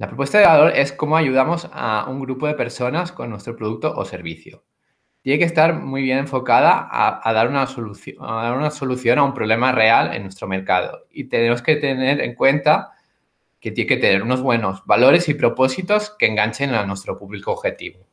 La propuesta de valor es cómo ayudamos a un grupo de personas con nuestro producto o servicio. Tiene que estar muy bien enfocada a, dar una solución, a dar una solución a un problema real en nuestro mercado. Y tenemos que tener en cuenta que tiene que tener unos buenos valores y propósitos que enganchen a nuestro público objetivo.